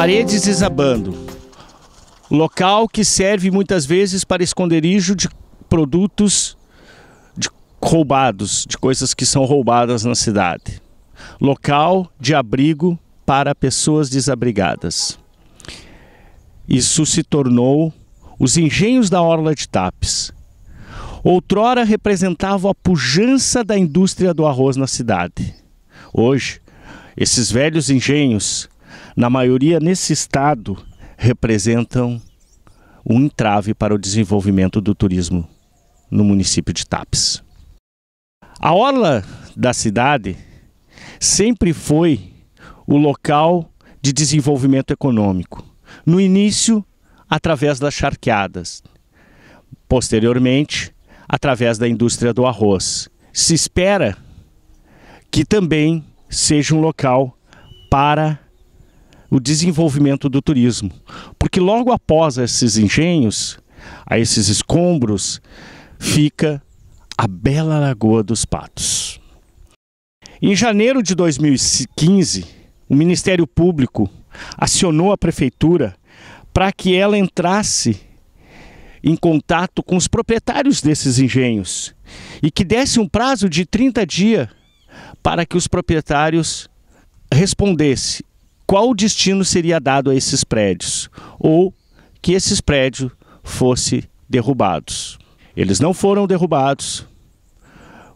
Paredes desabando. Local que serve muitas vezes para esconderijo de produtos de roubados, de coisas que são roubadas na cidade. Local de abrigo para pessoas desabrigadas. Isso se tornou os engenhos da Orla de Tapes. Outrora representavam a pujança da indústria do arroz na cidade. Hoje, esses velhos engenhos na maioria nesse estado, representam um entrave para o desenvolvimento do turismo no município de Tapes. A orla da cidade sempre foi o local de desenvolvimento econômico. No início, através das charqueadas. Posteriormente, através da indústria do arroz. Se espera que também seja um local para o desenvolvimento do turismo. Porque logo após esses engenhos, a esses escombros, fica a bela Lagoa dos Patos. Em janeiro de 2015, o Ministério Público acionou a prefeitura para que ela entrasse em contato com os proprietários desses engenhos e que desse um prazo de 30 dias para que os proprietários respondessem qual destino seria dado a esses prédios ou que esses prédios fossem derrubados. Eles não foram derrubados,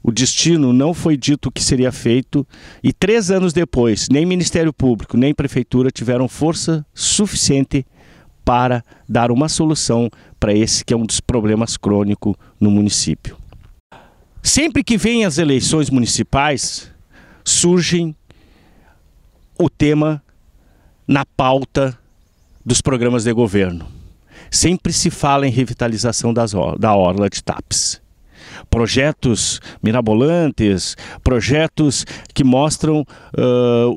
o destino não foi dito o que seria feito, e três anos depois, nem Ministério Público nem Prefeitura tiveram força suficiente para dar uma solução para esse que é um dos problemas crônicos no município. Sempre que vêm as eleições municipais, surgem o tema na pauta dos programas de governo. Sempre se fala em revitalização das, da orla de TAPS. Projetos mirabolantes, projetos que mostram uh,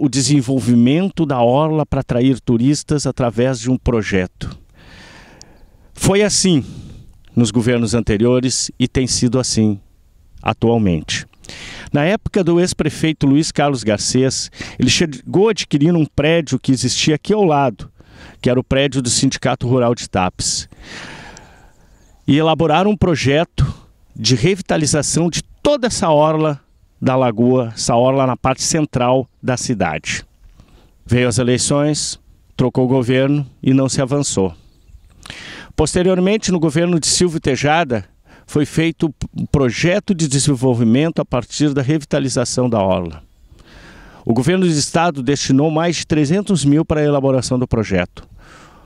o desenvolvimento da orla para atrair turistas através de um projeto. Foi assim nos governos anteriores e tem sido assim atualmente. Na época do ex-prefeito Luiz Carlos Garcês, ele chegou adquirindo um prédio que existia aqui ao lado, que era o prédio do Sindicato Rural de Tapes. E elaboraram um projeto de revitalização de toda essa orla da lagoa, essa orla na parte central da cidade. Veio as eleições, trocou o governo e não se avançou. Posteriormente, no governo de Silvio Tejada, foi feito um projeto de desenvolvimento a partir da revitalização da orla. O governo do estado destinou mais de 300 mil para a elaboração do projeto.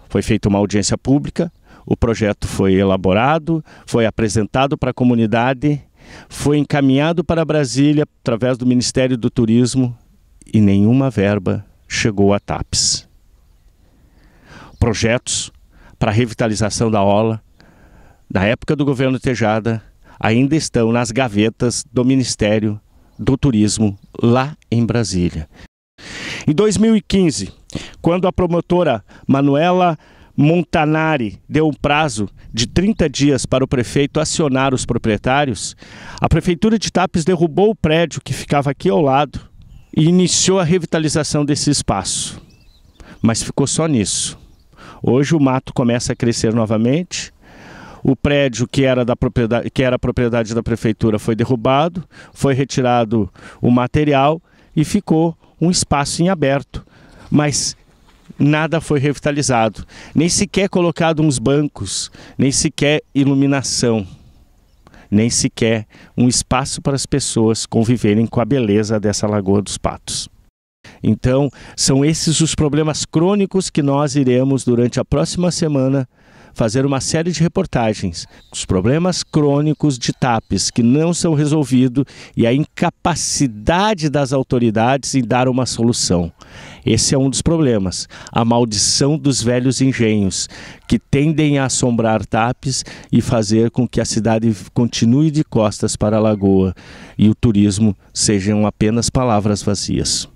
Foi feita uma audiência pública, o projeto foi elaborado, foi apresentado para a comunidade, foi encaminhado para Brasília através do Ministério do Turismo e nenhuma verba chegou a TAPES. Projetos para a revitalização da orla da época do governo Tejada, ainda estão nas gavetas do Ministério do Turismo lá em Brasília. Em 2015, quando a promotora Manuela Montanari deu um prazo de 30 dias para o prefeito acionar os proprietários, a prefeitura de Tapes derrubou o prédio que ficava aqui ao lado e iniciou a revitalização desse espaço. Mas ficou só nisso. Hoje o mato começa a crescer novamente, o prédio que era, da propriedade, que era propriedade da prefeitura foi derrubado, foi retirado o material e ficou um espaço em aberto. Mas nada foi revitalizado, nem sequer colocado uns bancos, nem sequer iluminação, nem sequer um espaço para as pessoas conviverem com a beleza dessa Lagoa dos Patos. Então, são esses os problemas crônicos que nós iremos, durante a próxima semana, fazer uma série de reportagens. Os problemas crônicos de TAPES que não são resolvidos e a incapacidade das autoridades em dar uma solução. Esse é um dos problemas. A maldição dos velhos engenhos, que tendem a assombrar TAPES e fazer com que a cidade continue de costas para a lagoa e o turismo sejam apenas palavras vazias.